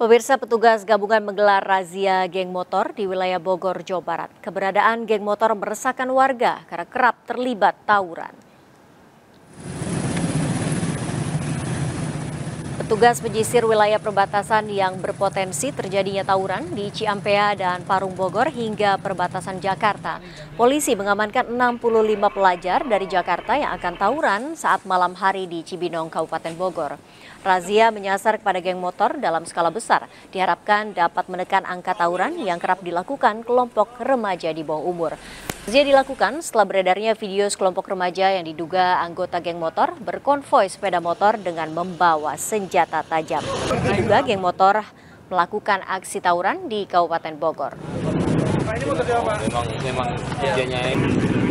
Pemirsa petugas gabungan menggelar razia geng motor di wilayah Bogor, Jawa Barat. Keberadaan geng motor meresahkan warga karena kerap terlibat tawuran. Tugas menyisir wilayah perbatasan yang berpotensi terjadinya tawuran di Ciampea dan Parung Bogor hingga perbatasan Jakarta. Polisi mengamankan 65 pelajar dari Jakarta yang akan tawuran saat malam hari di Cibinong, Kabupaten Bogor. Razia menyasar kepada geng motor dalam skala besar, diharapkan dapat menekan angka tawuran yang kerap dilakukan kelompok remaja di bawah umur. Razia dilakukan setelah beredarnya video sekelompok remaja yang diduga anggota geng motor berkonvoi sepeda motor dengan membawa senjata tajam. Diduga geng motor melakukan aksi tawuran di Kabupaten Bogor. Memang, memang ya.